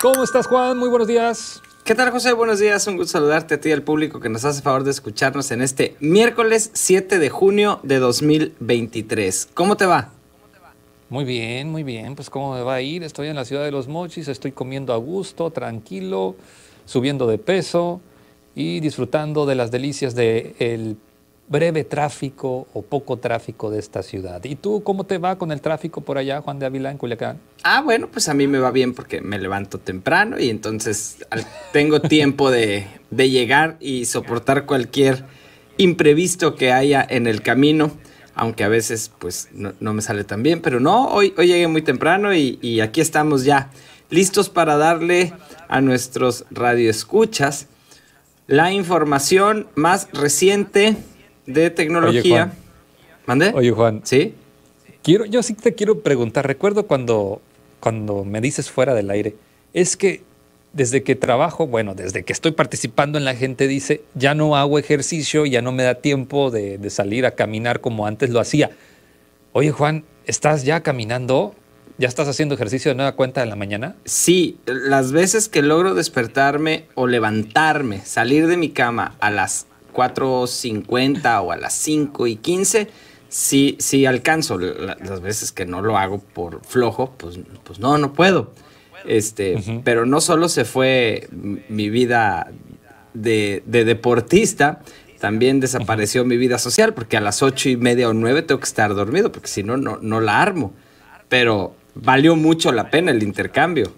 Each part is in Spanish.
¿Cómo estás, Juan? Muy buenos días. ¿Qué tal, José? Buenos días. Un gusto saludarte a ti y al público que nos hace favor de escucharnos en este miércoles 7 de junio de 2023. ¿Cómo te va? Muy bien, muy bien. Pues cómo me va a ir. Estoy en la ciudad de los mochis, estoy comiendo a gusto, tranquilo, subiendo de peso y disfrutando de las delicias del de breve tráfico o poco tráfico de esta ciudad. ¿Y tú cómo te va con el tráfico por allá, Juan de Ávila, en Culiacán? Ah, bueno, pues a mí me va bien porque me levanto temprano y entonces tengo tiempo de, llegar y soportar cualquier imprevisto que haya en el camino aunque a veces pues no, me sale tan bien, pero no, hoy, llegué muy temprano y, y, aquí estamos ya listos para darle a nuestros radioescuchas la información más reciente de tecnología. Oye, Juan. Oye, Juan. ¿Sí? Quiero, yo sí te quiero preguntar. Recuerdo cuando, cuando me dices fuera del aire, es que desde que trabajo, bueno, desde que estoy participando en la gente dice, ya no hago ejercicio, ya no me da tiempo de, de salir a caminar como antes lo hacía. Oye, Juan, ¿estás ya caminando? ¿Ya estás haciendo ejercicio de nueva cuenta en la mañana? Sí, las veces que logro despertarme o levantarme, salir de mi cama a las 4.50 o a las 5.15 y 15, sí, alcanzo. las veces que no lo hago por flojo, pues, pues no, no puedo. Este, Pero no solo se fue mi vida de, deportista, también desapareció mi vida social, porque a las ocho y media o 9 tengo que estar dormido, porque si no, no la armo. Pero valió mucho la pena el intercambio.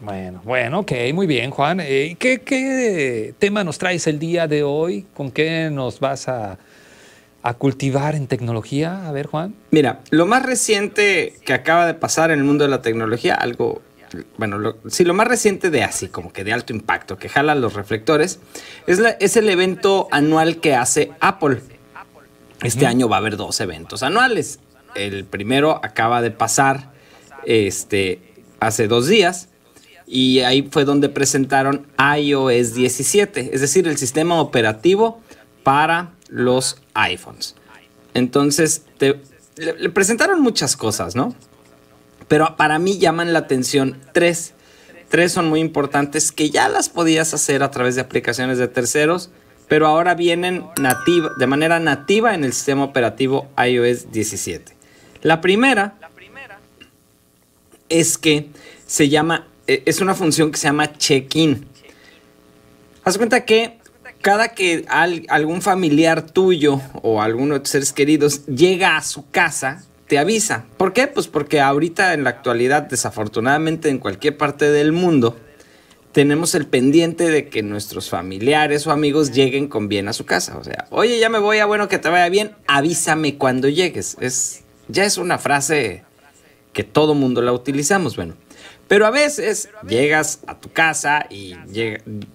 Bueno, bueno, ok, muy bien, Juan. Eh, ¿qué, tema nos traes el día de hoy? ¿Con qué nos vas a, cultivar en tecnología? A ver, Juan. Mira, lo más reciente que acaba de pasar en el mundo de la tecnología, algo, bueno, Si sí, lo más reciente de así, como que de alto impacto, que jala los reflectores, es, es el evento anual que hace Apple. Este año va a haber dos eventos anuales. El primero acaba de pasar este, hace dos días y ahí fue donde presentaron iOS 17, es decir, el sistema operativo para los iPhones. Entonces, le, presentaron muchas cosas, ¿no? Pero para mí llaman la atención tres. Tres son muy importantes que ya las podías hacer a través de aplicaciones de terceros, pero ahora vienen de manera nativa en el sistema operativo iOS 17. La primera es que se llama eh, es una función que se llama check-in. Haz cuenta que cada que algún familiar tuyo o alguno de tus seres queridos llega a su casa, te avisa. ¿Por qué? Pues porque ahorita en la actualidad, desafortunadamente en cualquier parte del mundo, tenemos el pendiente de que nuestros familiares o amigos lleguen con bien a su casa. O sea, oye, ya me voy, a bueno, que te vaya bien, avísame cuando llegues. Es, ya es una frase que todo mundo la utilizamos. Bueno, pero a veces llegas a tu casa y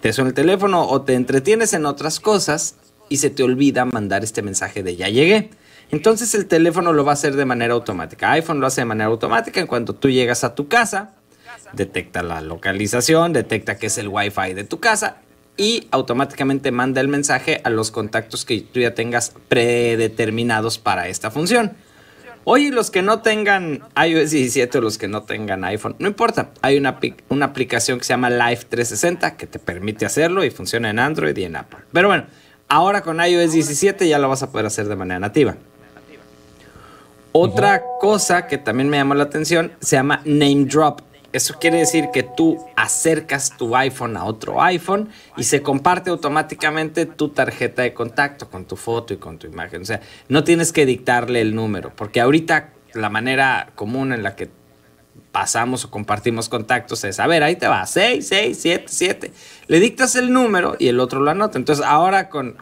te suena el teléfono o te entretienes en otras cosas y se te olvida mandar este mensaje de ya llegué. Entonces el teléfono lo va a hacer de manera automática. iPhone lo hace de manera automática. En cuanto tú llegas a tu casa, detecta la localización, detecta que es el Wi-Fi de tu casa y automáticamente manda el mensaje a los contactos que tú ya tengas predeterminados para esta función. Oye, los que no tengan iOS 17 o los que no tengan iPhone, no importa. Hay una, una aplicación que se llama Live 360 que te permite hacerlo y funciona en Android y en Apple. Pero bueno, ahora con iOS 17 ya lo vas a poder hacer de manera nativa. Otra cosa que también me llamó la atención se llama Name Drop. Eso quiere decir que tú acercas tu iPhone a otro iPhone y se comparte automáticamente tu tarjeta de contacto con tu foto y con tu imagen. O sea, no tienes que dictarle el número, porque ahorita la manera común en la que pasamos o compartimos contactos es, a ver, ahí te va, 6, 6, 7, 7. Le dictas el número y el otro lo anota. Entonces ahora con,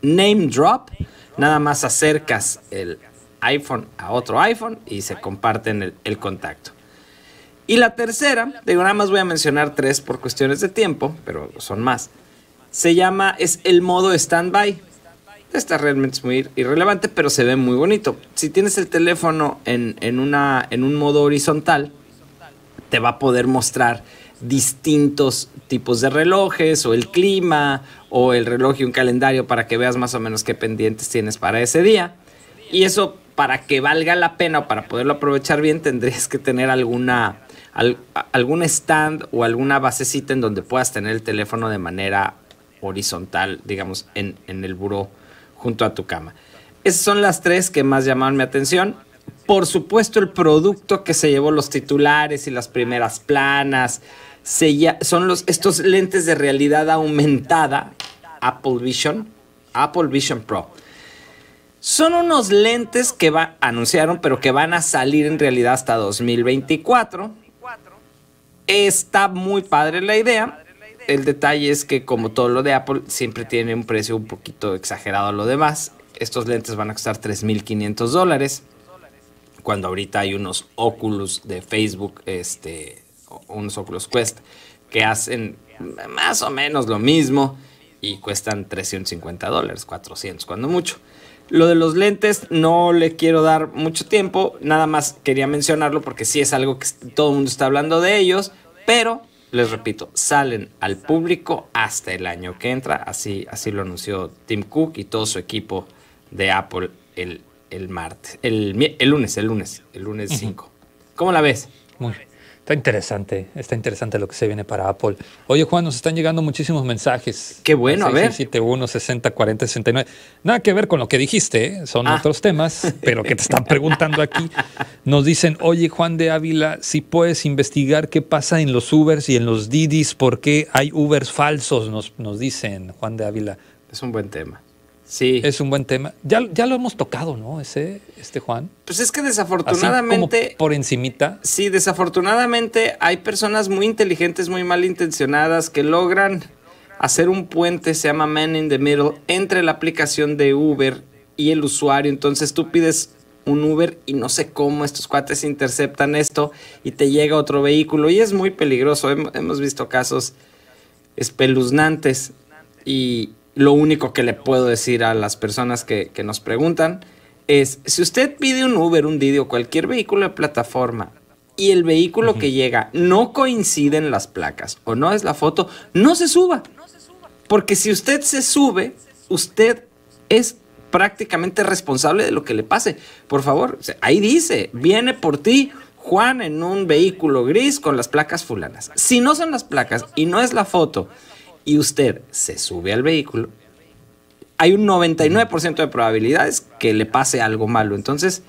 Name Drop, nada más acercas el iPhone a otro iPhone y se comparten el contacto. Y la tercera, digo, nada más voy a mencionar tres por cuestiones de tiempo, pero son más. Se llama, es el modo standby. Esta realmente es muy irrelevante, pero se ve muy bonito. Si tienes el teléfono en, una, en un modo horizontal, te va a poder mostrar distintos tipos de relojes o el clima o el reloj y un calendario para que veas más o menos qué pendientes tienes para ese día. Y eso para que valga la pena o para poderlo aprovechar bien tendrías que tener alguna algún stand o alguna basecita en donde puedas tener el teléfono de manera horizontal, digamos, en, el buró junto a tu cama. Esas son las tres que más llamaron mi atención. Por supuesto, el producto que se llevó los titulares y las primeras planas son los, estos lentes de realidad aumentada, Apple Vision, Apple Vision Pro. Son unos lentes que anunciaron, pero que van a salir en realidad hasta 2024. Está muy padre la idea. El detalle es que como todo lo de Apple siempre tiene un precio un poquito exagerado a lo demás. Estos lentes van a costar 3.500 dólares. Cuando ahorita hay unos Oculus de Facebook, este, unos óculos Quest, que hacen más o menos lo mismo y cuestan 350 dólares, 400 cuando mucho. Lo de los lentes no le quiero dar mucho tiempo, nada más quería mencionarlo porque sí es algo que todo el mundo está hablando de ellos, pero les repito, salen al público hasta el año que entra, así, así lo anunció Tim Cook y todo su equipo de Apple el, el martes, el, lunes, el lunes, el lunes 5. ¿Cómo la ves? Muy bien. Está interesante, está interesante lo que se viene para Apple. Oye, Juan, nos están llegando muchísimos mensajes. Qué bueno, a, ver. uno 60 40 69. Nada que ver con lo que dijiste, ¿eh? son ah. otros temas, pero que te están preguntando aquí. Nos dicen, oye, Juan de Ávila, si puedes investigar qué pasa en los Ubers y en los Didis, por qué hay Ubers falsos, nos, nos dicen, Juan de Ávila. Es un buen tema. Sí. Es un buen tema. Ya, ya lo hemos tocado, ¿no? Ese, este Juan. Pues es que desafortunadamente. por encimita. Sí, desafortunadamente hay personas muy inteligentes, muy malintencionadas que logran hacer un puente, se llama Man in the Middle, entre la aplicación de Uber y el usuario. Entonces tú pides un Uber y no sé cómo estos cuates interceptan esto y te llega otro vehículo y es muy peligroso. Hemos visto casos espeluznantes y, lo único que le puedo decir a las personas que, nos preguntan es, si usted pide un Uber, un Didi o cualquier vehículo de plataforma y el vehículo que llega no coinciden las placas o no es la foto, no se suba. Porque si usted se sube, usted es prácticamente responsable de lo que le pase. Por favor, ahí dice, viene por ti Juan en un vehículo gris con las placas fulanas. Si no son las placas y no es la foto y usted se sube al vehículo, hay un 99% de probabilidades que le pase algo malo. Entonces,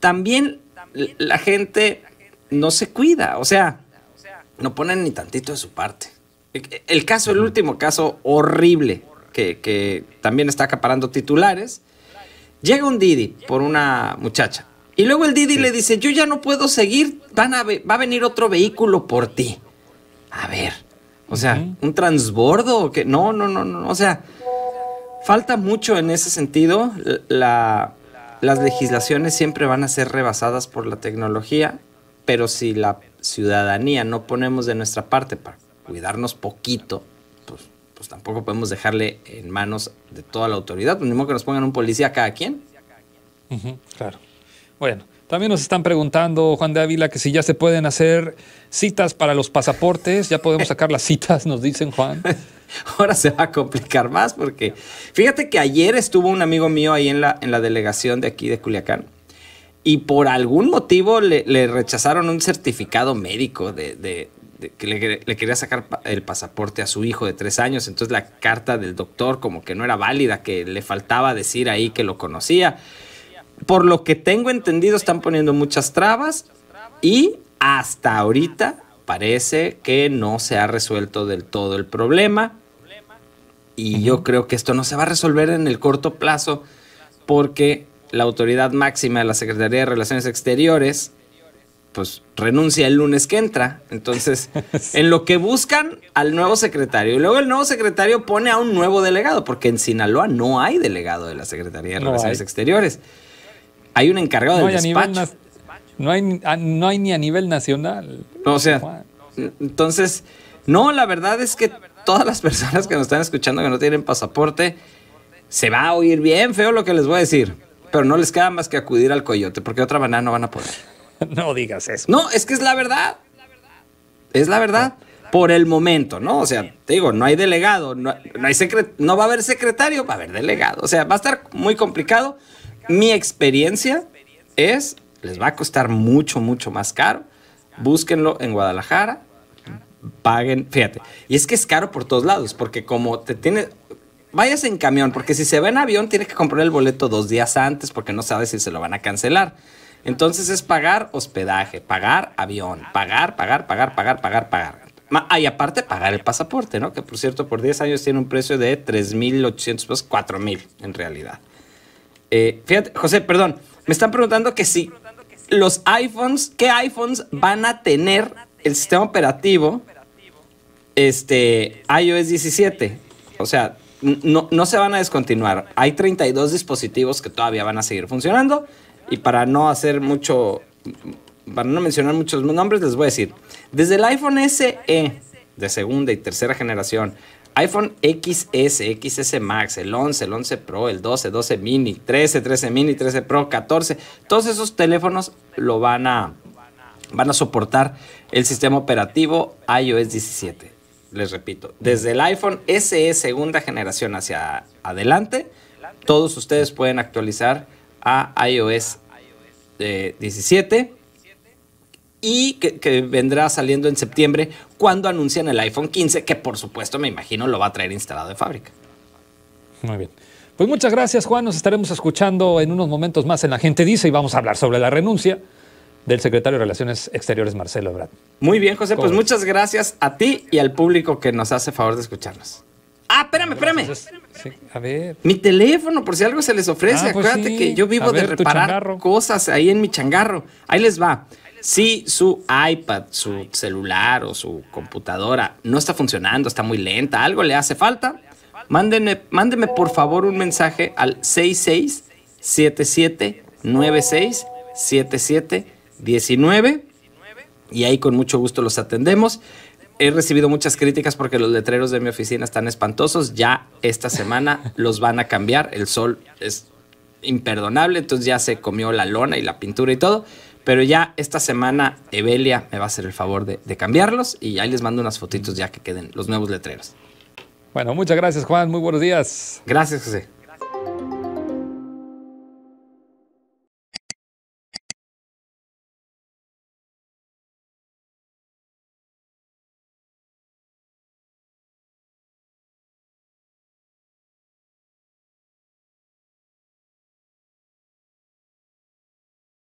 también la gente no se cuida, o sea, no ponen ni tantito de su parte. El caso, el último caso horrible, que, también está acaparando titulares, llega un Didi por una muchacha. Y luego el Didi le dice, yo ya no puedo seguir, van va a venir otro vehículo por ti. A ver, o sea, un transbordo que no, no, no, no, o sea, falta mucho en ese sentido. las legislaciones siempre van a ser rebasadas por la tecnología, pero si la ciudadanía no ponemos de nuestra parte para cuidarnos poquito, pues, pues tampoco podemos dejarle en manos de toda la autoridad, pues, ni que nos pongan un policía cada quien. claro. Bueno, también nos están preguntando, Juan de Ávila, que si ya se pueden hacer citas para los pasaportes, ya podemos sacar las citas, nos dicen Juan. Ahora se va a complicar más porque fíjate que ayer estuvo un amigo mío ahí en la, en la delegación de aquí de Culiacán y por algún motivo le, rechazaron un certificado médico de, que le, le, quería sacar el pasaporte a su hijo de tres años. Entonces la carta del doctor como que no era válida, que le faltaba decir ahí que lo conocía por lo que tengo entendido, están poniendo muchas trabas y hasta ahorita parece que no se ha resuelto del todo el problema. Y yo creo que esto no se va a resolver en el corto plazo porque la autoridad máxima de la Secretaría de Relaciones Exteriores pues renuncia el lunes que entra. Entonces, en lo que buscan al nuevo secretario. Y luego el nuevo secretario pone a un nuevo delegado, porque en Sinaloa no hay delegado de la Secretaría de Relaciones Exteriores. Hay un encargado no del despacho. No hay, ah, no hay ni a nivel nacional. O sea, entonces, no, la verdad es que todas las personas que nos están escuchando que no tienen pasaporte, se va a oír bien feo lo que les voy a decir, pero no les queda más que acudir al coyote, porque de otra manera no van a poder. No digas eso. No, es que es la verdad. Es la verdad. Por el momento, ¿no? O sea, te digo, no hay delegado, no, hay no va a haber secretario, va a haber delegado. O sea, va a estar muy complicado, mi experiencia es, les va a costar mucho, mucho más caro. Búsquenlo en Guadalajara, paguen, fíjate. Y es que es caro por todos lados, porque como te tiene, vayas en camión, porque si se va en avión, tiene que comprar el boleto dos días antes, porque no sabes si se lo van a cancelar. Entonces es pagar hospedaje, pagar avión, pagar, pagar, pagar, pagar, pagar, pagar. Ah, y aparte pagar el pasaporte, ¿no? Que por cierto, por 10 años tiene un precio de 3.800 pesos, 4.000 en realidad. Eh, fíjate, José, perdón, me están preguntando que si los iPhones, ¿qué iPhones van a tener el sistema operativo este, iOS 17? O sea, no, no se van a descontinuar. Hay 32 dispositivos que todavía van a seguir funcionando y para no hacer mucho, para no mencionar muchos nombres, les voy a decir, desde el iPhone SE de segunda y tercera generación iPhone XS, XS Max, el 11, el 11 Pro, el 12, 12 mini, 13, 13 mini, 13 Pro, 14. Todos esos teléfonos lo van a, van a soportar el sistema operativo iOS 17. Les repito, desde el iPhone SE segunda generación hacia adelante, todos ustedes pueden actualizar a iOS 17 eh, y que, vendrá saliendo en septiembre cuando anuncian el iPhone 15, que por supuesto me imagino lo va a traer instalado de fábrica. Muy bien. Pues muchas gracias Juan, nos estaremos escuchando en unos momentos más en La Gente Dice y vamos a hablar sobre la renuncia del secretario de Relaciones Exteriores, Marcelo Ebrard. Muy bien, José, pues muchas gracias a ti y al público que nos hace favor de escucharnos. Ah, espérame, espérame. a ver. Mi teléfono, por si algo se les ofrece. Ah, pues Acuérdate que yo vivo de reparar cosas ahí en mi changarro. Ahí les va. Si su iPad, su celular o su computadora no está funcionando, está muy lenta, algo le hace falta, mándenme, por favor un mensaje al 6677967719 y ahí con mucho gusto los atendemos. He recibido muchas críticas porque los letreros de mi oficina están espantosos. Ya esta semana los van a cambiar. El sol es imperdonable, entonces ya se comió la lona y la pintura y todo. Pero ya esta semana Evelia me va a hacer el favor de, cambiarlos y ahí les mando unas fotitos ya que queden los nuevos letreros. Bueno, muchas gracias Juan, muy buenos días. Gracias José.